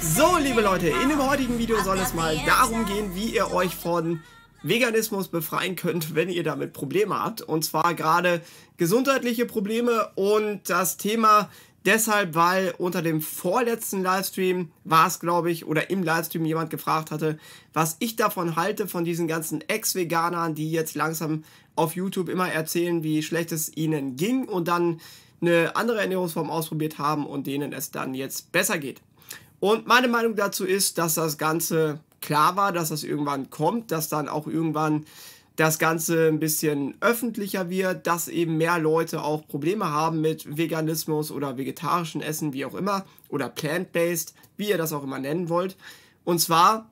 So, liebe Leute, in dem heutigen Video soll es mal darum gehen, wie ihr euch von Veganismus befreien könnt, wenn ihr damit Probleme habt. Und zwar gerade gesundheitliche Probleme und das Thema deshalb, weil unter dem vorletzten Livestream war es, glaube ich, oder im Livestream jemand gefragt hatte, was ich davon halte, von diesen ganzen Ex-Veganern, die jetzt langsam auf YouTube immer erzählen, wie schlecht es ihnen ging und dann eine andere Ernährungsform ausprobiert haben und denen es dann jetzt besser geht. Und meine Meinung dazu ist, dass das Ganze klar war, dass das irgendwann kommt, dass dann auch irgendwann das Ganze ein bisschen öffentlicher wird, dass eben mehr Leute auch Probleme haben mit Veganismus oder vegetarischen Essen, wie auch immer, oder plant-based, wie ihr das auch immer nennen wollt. Und zwar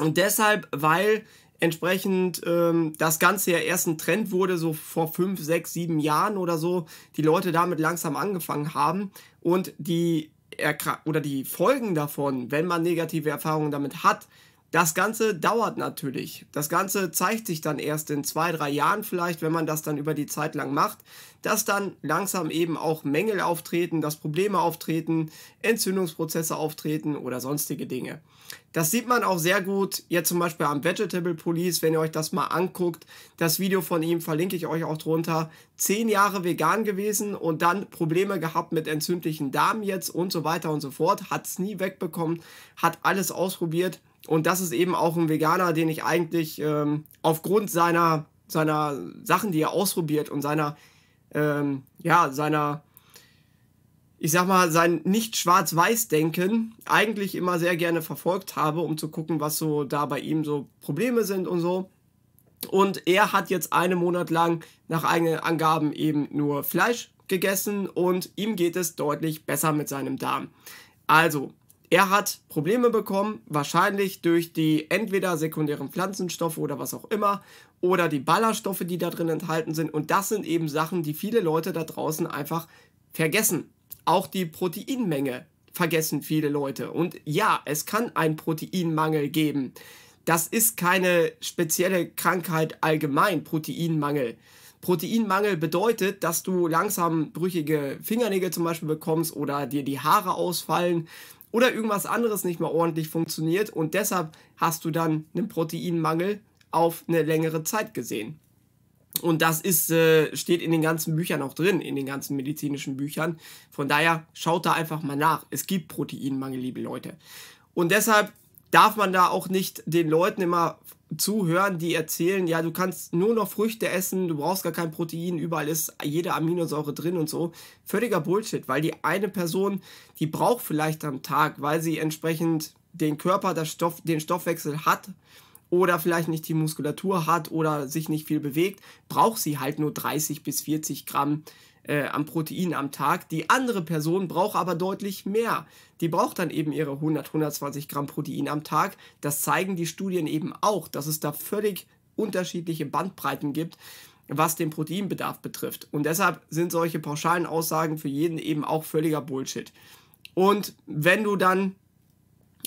und deshalb, weil entsprechend ähm, das Ganze ja erst ein Trend wurde, so vor fünf, sechs, sieben Jahren oder so, die Leute damit langsam angefangen haben und die Erkra oder die Folgen davon, wenn man negative Erfahrungen damit hat, das Ganze dauert natürlich. Das Ganze zeigt sich dann erst in zwei, drei Jahren vielleicht, wenn man das dann über die Zeit lang macht, dass dann langsam eben auch Mängel auftreten, dass Probleme auftreten, Entzündungsprozesse auftreten oder sonstige Dinge. Das sieht man auch sehr gut jetzt zum Beispiel am Vegetable Police, wenn ihr euch das mal anguckt. Das Video von ihm verlinke ich euch auch drunter. Zehn Jahre vegan gewesen und dann Probleme gehabt mit entzündlichen Darm jetzt und so weiter und so fort. Hat es nie wegbekommen, hat alles ausprobiert und das ist eben auch ein Veganer, den ich eigentlich ähm, aufgrund seiner, seiner Sachen, die er ausprobiert und seiner, ähm, ja, seiner, ich sag mal, sein nicht schwarz-weiß Denken eigentlich immer sehr gerne verfolgt habe, um zu gucken, was so da bei ihm so Probleme sind und so. Und er hat jetzt einen Monat lang nach eigenen Angaben eben nur Fleisch gegessen und ihm geht es deutlich besser mit seinem Darm. Also, er hat Probleme bekommen, wahrscheinlich durch die entweder sekundären Pflanzenstoffe oder was auch immer oder die Ballaststoffe, die da drin enthalten sind. Und das sind eben Sachen, die viele Leute da draußen einfach vergessen. Auch die Proteinmenge vergessen viele Leute. Und ja, es kann einen Proteinmangel geben. Das ist keine spezielle Krankheit allgemein, Proteinmangel. Proteinmangel bedeutet, dass du langsam brüchige Fingernägel zum Beispiel bekommst oder dir die Haare ausfallen oder irgendwas anderes nicht mehr ordentlich funktioniert und deshalb hast du dann einen Proteinmangel auf eine längere Zeit gesehen. Und das ist, äh, steht in den ganzen Büchern auch drin, in den ganzen medizinischen Büchern. Von daher schaut da einfach mal nach. Es gibt Proteinmangel, liebe Leute. Und deshalb darf man da auch nicht den Leuten immer zuhören, die erzählen, ja, du kannst nur noch Früchte essen, du brauchst gar kein Protein, überall ist jede Aminosäure drin und so. Völliger Bullshit, weil die eine Person, die braucht vielleicht am Tag, weil sie entsprechend den Körper, das Stoff, den Stoffwechsel hat oder vielleicht nicht die Muskulatur hat oder sich nicht viel bewegt, braucht sie halt nur 30 bis 40 Gramm äh, an Protein am Tag. Die andere Person braucht aber deutlich mehr. Die braucht dann eben ihre 100, 120 Gramm Protein am Tag. Das zeigen die Studien eben auch, dass es da völlig unterschiedliche Bandbreiten gibt, was den Proteinbedarf betrifft. Und deshalb sind solche pauschalen Aussagen für jeden eben auch völliger Bullshit. Und wenn du dann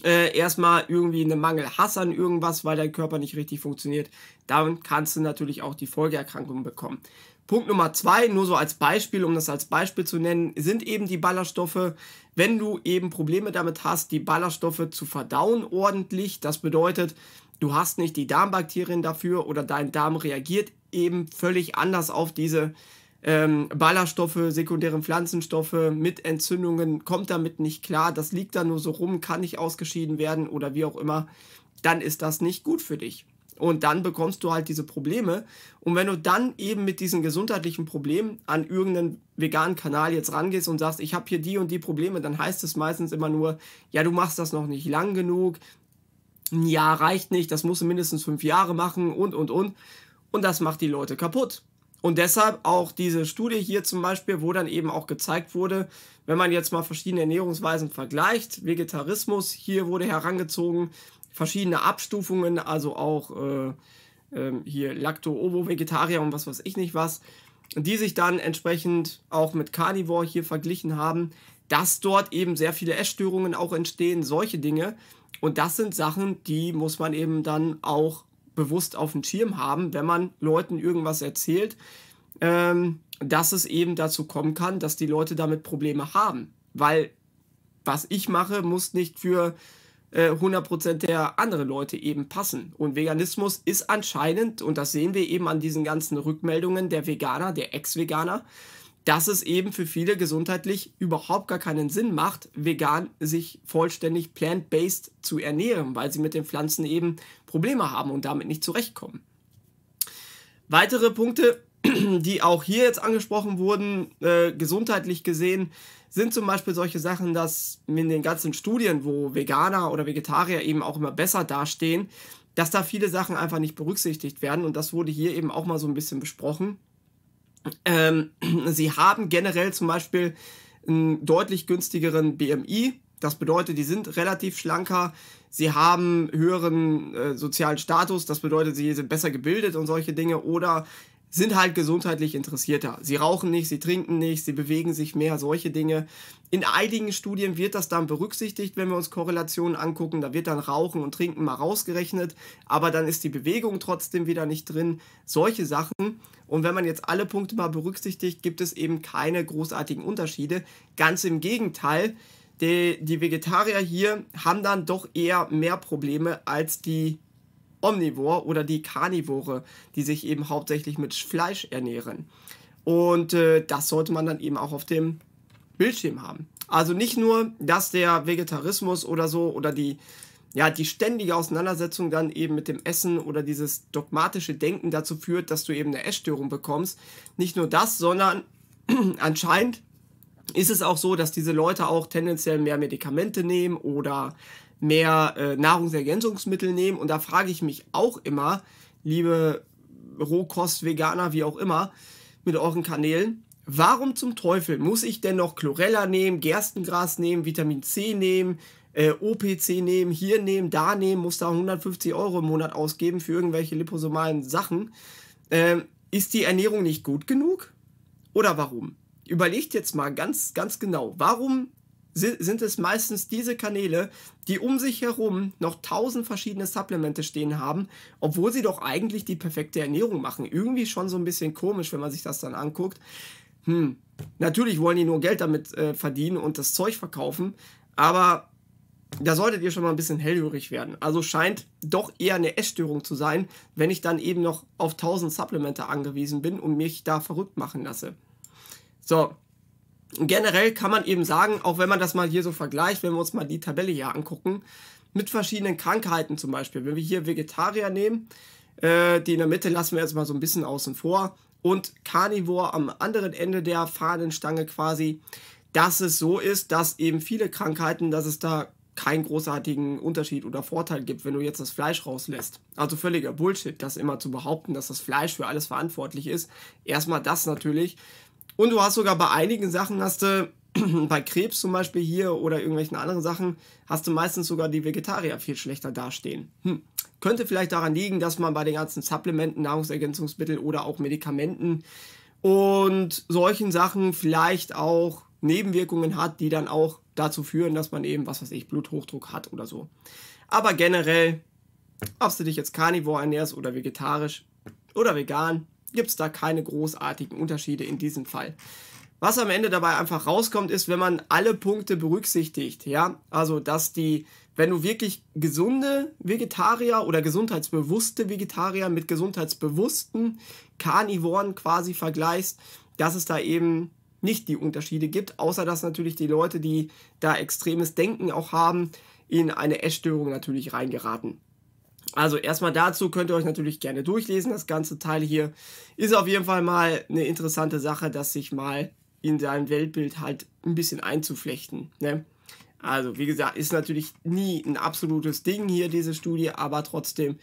äh, erstmal irgendwie einen Mangel hast an irgendwas, weil dein Körper nicht richtig funktioniert, dann kannst du natürlich auch die Folgeerkrankungen bekommen. Punkt Nummer zwei, nur so als Beispiel, um das als Beispiel zu nennen, sind eben die Ballaststoffe. Wenn du eben Probleme damit hast, die Ballaststoffe zu verdauen ordentlich, das bedeutet, du hast nicht die Darmbakterien dafür oder dein Darm reagiert eben völlig anders auf diese ähm, Ballaststoffe, sekundären Pflanzenstoffe mit Entzündungen, kommt damit nicht klar, das liegt da nur so rum, kann nicht ausgeschieden werden oder wie auch immer, dann ist das nicht gut für dich. Und dann bekommst du halt diese Probleme. Und wenn du dann eben mit diesen gesundheitlichen Problemen an irgendeinen veganen Kanal jetzt rangehst und sagst, ich habe hier die und die Probleme, dann heißt es meistens immer nur, ja, du machst das noch nicht lang genug, ein Jahr reicht nicht, das musst du mindestens fünf Jahre machen und, und, und. Und das macht die Leute kaputt. Und deshalb auch diese Studie hier zum Beispiel, wo dann eben auch gezeigt wurde, wenn man jetzt mal verschiedene Ernährungsweisen vergleicht, Vegetarismus hier wurde herangezogen, verschiedene Abstufungen, also auch äh, äh, hier Lacto-Ovo-Vegetarier und was weiß ich nicht was, die sich dann entsprechend auch mit Carnivore hier verglichen haben, dass dort eben sehr viele Essstörungen auch entstehen, solche Dinge. Und das sind Sachen, die muss man eben dann auch bewusst auf dem Schirm haben, wenn man Leuten irgendwas erzählt, ähm, dass es eben dazu kommen kann, dass die Leute damit Probleme haben. Weil was ich mache, muss nicht für 100% äh, der anderen Leute eben passen. Und Veganismus ist anscheinend, und das sehen wir eben an diesen ganzen Rückmeldungen der Veganer, der Ex-Veganer, dass es eben für viele gesundheitlich überhaupt gar keinen Sinn macht, vegan sich vollständig plant-based zu ernähren, weil sie mit den Pflanzen eben Probleme haben und damit nicht zurechtkommen. Weitere Punkte, die auch hier jetzt angesprochen wurden, äh, gesundheitlich gesehen, sind zum Beispiel solche Sachen, dass in den ganzen Studien, wo Veganer oder Vegetarier eben auch immer besser dastehen, dass da viele Sachen einfach nicht berücksichtigt werden. Und das wurde hier eben auch mal so ein bisschen besprochen. Ähm, sie haben generell zum Beispiel einen deutlich günstigeren BMI. Das bedeutet, die sind relativ schlanker. Sie haben höheren äh, sozialen Status. Das bedeutet, sie sind besser gebildet und solche Dinge. Oder sind halt gesundheitlich interessierter. Sie rauchen nicht, sie trinken nicht, sie bewegen sich mehr, solche Dinge. In einigen Studien wird das dann berücksichtigt, wenn wir uns Korrelationen angucken. Da wird dann Rauchen und Trinken mal rausgerechnet, aber dann ist die Bewegung trotzdem wieder nicht drin. Solche Sachen. Und wenn man jetzt alle Punkte mal berücksichtigt, gibt es eben keine großartigen Unterschiede. Ganz im Gegenteil, die, die Vegetarier hier haben dann doch eher mehr Probleme als die Omnivore oder die Karnivore, die sich eben hauptsächlich mit Fleisch ernähren. Und äh, das sollte man dann eben auch auf dem Bildschirm haben. Also nicht nur, dass der Vegetarismus oder so oder die, ja, die ständige Auseinandersetzung dann eben mit dem Essen oder dieses dogmatische Denken dazu führt, dass du eben eine Essstörung bekommst. Nicht nur das, sondern anscheinend ist es auch so, dass diese Leute auch tendenziell mehr Medikamente nehmen oder mehr äh, Nahrungsergänzungsmittel nehmen. Und da frage ich mich auch immer, liebe Rohkost-Veganer, wie auch immer, mit euren Kanälen, warum zum Teufel muss ich denn noch Chlorella nehmen, Gerstengras nehmen, Vitamin C nehmen, äh, OPC nehmen, hier nehmen, da nehmen, muss da 150 Euro im Monat ausgeben für irgendwelche liposomalen Sachen? Ähm, ist die Ernährung nicht gut genug? Oder warum? Überlegt jetzt mal ganz, ganz genau, warum sind es meistens diese Kanäle, die um sich herum noch tausend verschiedene Supplemente stehen haben, obwohl sie doch eigentlich die perfekte Ernährung machen. Irgendwie schon so ein bisschen komisch, wenn man sich das dann anguckt. Hm, natürlich wollen die nur Geld damit äh, verdienen und das Zeug verkaufen, aber da solltet ihr schon mal ein bisschen hellhörig werden. Also scheint doch eher eine Essstörung zu sein, wenn ich dann eben noch auf tausend Supplemente angewiesen bin und mich da verrückt machen lasse. So, generell kann man eben sagen, auch wenn man das mal hier so vergleicht, wenn wir uns mal die Tabelle hier angucken, mit verschiedenen Krankheiten zum Beispiel. Wenn wir hier Vegetarier nehmen, äh, die in der Mitte lassen wir jetzt mal so ein bisschen außen vor, und Carnivore am anderen Ende der Fahnenstange quasi, dass es so ist, dass eben viele Krankheiten, dass es da keinen großartigen Unterschied oder Vorteil gibt, wenn du jetzt das Fleisch rauslässt. Also völliger Bullshit, das immer zu behaupten, dass das Fleisch für alles verantwortlich ist. Erstmal das natürlich, und du hast sogar bei einigen Sachen, hast du, bei Krebs zum Beispiel hier oder irgendwelchen anderen Sachen, hast du meistens sogar die Vegetarier viel schlechter dastehen. Hm. Könnte vielleicht daran liegen, dass man bei den ganzen Supplementen, Nahrungsergänzungsmitteln oder auch Medikamenten und solchen Sachen vielleicht auch Nebenwirkungen hat, die dann auch dazu führen, dass man eben, was weiß ich, Bluthochdruck hat oder so. Aber generell, ob du dich jetzt carnivore ernährst oder vegetarisch oder vegan, gibt es da keine großartigen Unterschiede in diesem Fall. Was am Ende dabei einfach rauskommt, ist, wenn man alle Punkte berücksichtigt, ja, also dass die, wenn du wirklich gesunde Vegetarier oder gesundheitsbewusste Vegetarier mit gesundheitsbewussten Karnivoren quasi vergleichst, dass es da eben nicht die Unterschiede gibt, außer dass natürlich die Leute, die da extremes Denken auch haben, in eine Essstörung natürlich reingeraten. Also erstmal dazu könnt ihr euch natürlich gerne durchlesen. Das ganze Teil hier ist auf jeden Fall mal eine interessante Sache, das sich mal in dein Weltbild halt ein bisschen einzuflechten. Ne? Also wie gesagt, ist natürlich nie ein absolutes Ding hier diese Studie, aber trotzdem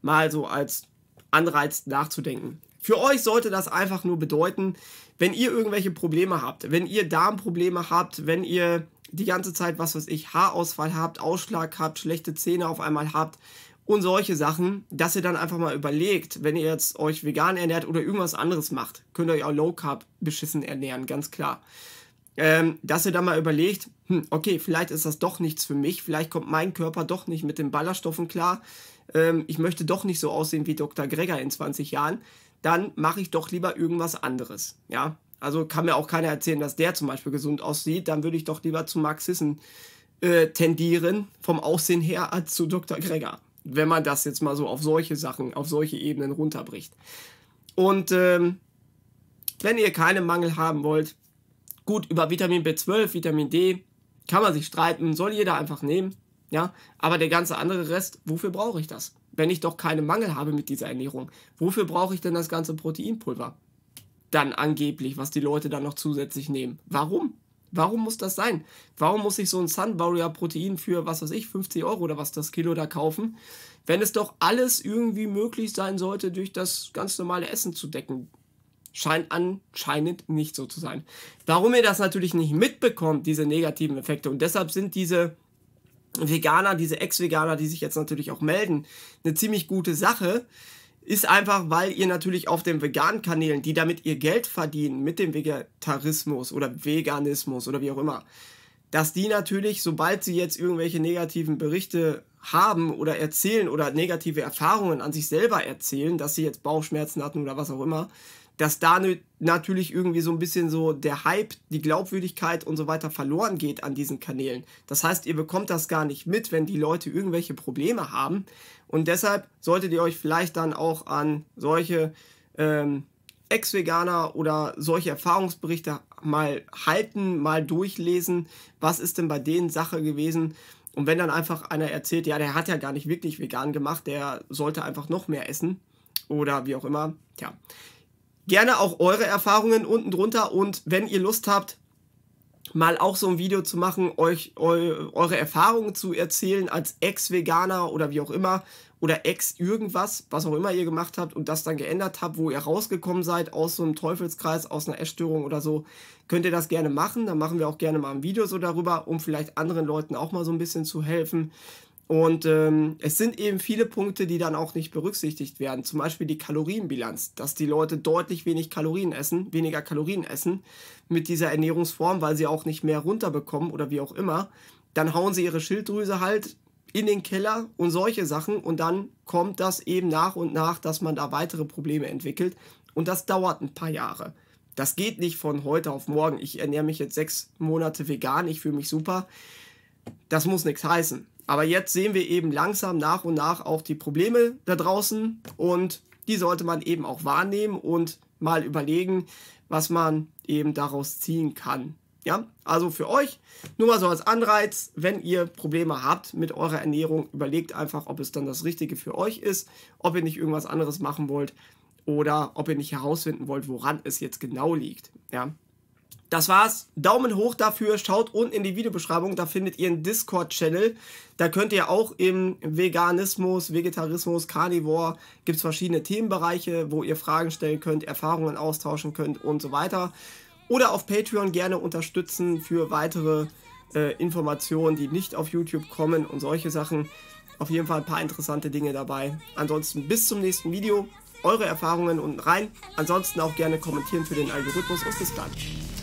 mal so als Anreiz nachzudenken. Für euch sollte das einfach nur bedeuten, wenn ihr irgendwelche Probleme habt, wenn ihr Darmprobleme habt, wenn ihr die ganze Zeit, was weiß ich, Haarausfall habt, Ausschlag habt, schlechte Zähne auf einmal habt und solche Sachen, dass ihr dann einfach mal überlegt, wenn ihr jetzt euch vegan ernährt oder irgendwas anderes macht, könnt ihr euch auch Low Carb beschissen ernähren, ganz klar. Ähm, dass ihr dann mal überlegt, hm, okay, vielleicht ist das doch nichts für mich, vielleicht kommt mein Körper doch nicht mit den Ballaststoffen klar, ähm, ich möchte doch nicht so aussehen wie Dr. Gregor in 20 Jahren, dann mache ich doch lieber irgendwas anderes, ja. Also kann mir auch keiner erzählen, dass der zum Beispiel gesund aussieht, dann würde ich doch lieber zu Marxissen äh, tendieren, vom Aussehen her, als zu Dr. Gregor wenn man das jetzt mal so auf solche Sachen, auf solche Ebenen runterbricht. Und ähm, wenn ihr keinen Mangel haben wollt, gut, über Vitamin B12, Vitamin D kann man sich streiten, soll jeder einfach nehmen, ja, aber der ganze andere Rest, wofür brauche ich das? Wenn ich doch keinen Mangel habe mit dieser Ernährung, wofür brauche ich denn das ganze Proteinpulver? Dann angeblich, was die Leute dann noch zusätzlich nehmen. Warum? Warum muss das sein? Warum muss ich so ein Sun Warrior Protein für, was weiß ich, 50 Euro oder was das Kilo da kaufen, wenn es doch alles irgendwie möglich sein sollte, durch das ganz normale Essen zu decken? Scheint anscheinend nicht so zu sein. Warum ihr das natürlich nicht mitbekommt, diese negativen Effekte, und deshalb sind diese Veganer, diese Ex-Veganer, die sich jetzt natürlich auch melden, eine ziemlich gute Sache, ist einfach, weil ihr natürlich auf den veganen Kanälen, die damit ihr Geld verdienen, mit dem Vegetarismus oder Veganismus oder wie auch immer, dass die natürlich, sobald sie jetzt irgendwelche negativen Berichte haben oder erzählen oder negative Erfahrungen an sich selber erzählen, dass sie jetzt Bauchschmerzen hatten oder was auch immer, dass da natürlich irgendwie so ein bisschen so der Hype, die Glaubwürdigkeit und so weiter verloren geht an diesen Kanälen. Das heißt, ihr bekommt das gar nicht mit, wenn die Leute irgendwelche Probleme haben. Und deshalb solltet ihr euch vielleicht dann auch an solche ähm, Ex-Veganer oder solche Erfahrungsberichte mal halten, mal durchlesen. Was ist denn bei denen Sache gewesen? Und wenn dann einfach einer erzählt, ja, der hat ja gar nicht wirklich vegan gemacht, der sollte einfach noch mehr essen oder wie auch immer, ja gerne auch eure Erfahrungen unten drunter und wenn ihr Lust habt, mal auch so ein Video zu machen, euch eu, eure Erfahrungen zu erzählen als Ex-Veganer oder wie auch immer oder Ex-Irgendwas, was auch immer ihr gemacht habt und das dann geändert habt, wo ihr rausgekommen seid aus so einem Teufelskreis, aus einer Essstörung oder so, könnt ihr das gerne machen. Dann machen wir auch gerne mal ein Video so darüber, um vielleicht anderen Leuten auch mal so ein bisschen zu helfen. Und ähm, es sind eben viele Punkte, die dann auch nicht berücksichtigt werden. Zum Beispiel die Kalorienbilanz, dass die Leute deutlich wenig Kalorien essen, weniger Kalorien essen mit dieser Ernährungsform, weil sie auch nicht mehr runterbekommen oder wie auch immer. Dann hauen sie ihre Schilddrüse halt in den Keller und solche Sachen. Und dann kommt das eben nach und nach, dass man da weitere Probleme entwickelt. Und das dauert ein paar Jahre. Das geht nicht von heute auf morgen. Ich ernähre mich jetzt sechs Monate vegan, ich fühle mich super. Das muss nichts heißen. Aber jetzt sehen wir eben langsam nach und nach auch die Probleme da draußen und die sollte man eben auch wahrnehmen und mal überlegen, was man eben daraus ziehen kann. Ja, also für euch nur mal so als Anreiz, wenn ihr Probleme habt mit eurer Ernährung, überlegt einfach, ob es dann das Richtige für euch ist, ob ihr nicht irgendwas anderes machen wollt oder ob ihr nicht herausfinden wollt, woran es jetzt genau liegt. Ja, das war's. Daumen hoch dafür. Schaut unten in die Videobeschreibung, da findet ihr einen Discord-Channel. Da könnt ihr auch im Veganismus, Vegetarismus, Carnivore, gibt es verschiedene Themenbereiche, wo ihr Fragen stellen könnt, Erfahrungen austauschen könnt und so weiter. Oder auf Patreon gerne unterstützen für weitere äh, Informationen, die nicht auf YouTube kommen und solche Sachen. Auf jeden Fall ein paar interessante Dinge dabei. Ansonsten bis zum nächsten Video. Eure Erfahrungen unten rein. Ansonsten auch gerne kommentieren für den Algorithmus und bis dann.